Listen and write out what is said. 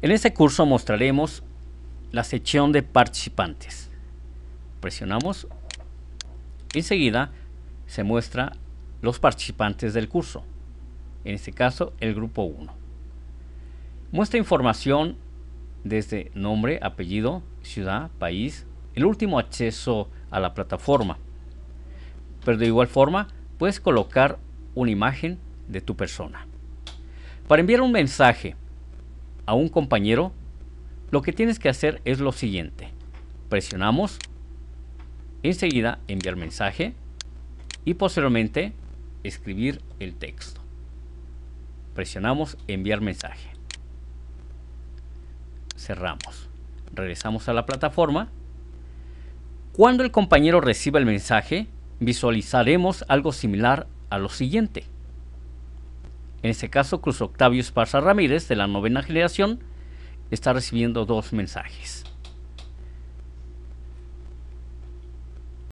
En este curso mostraremos la sección de participantes. Presionamos. Enseguida se muestra los participantes del curso. En este caso, el grupo 1. Muestra información desde nombre, apellido, ciudad, país, el último acceso a la plataforma. Pero de igual forma, puedes colocar una imagen de tu persona. Para enviar un mensaje a un compañero, lo que tienes que hacer es lo siguiente. Presionamos, enseguida enviar mensaje y posteriormente escribir el texto. Presionamos enviar mensaje. Cerramos. Regresamos a la plataforma. Cuando el compañero reciba el mensaje, visualizaremos algo similar a lo siguiente. En este caso, Cruz Octavio Esparza Ramírez, de la novena generación, está recibiendo dos mensajes.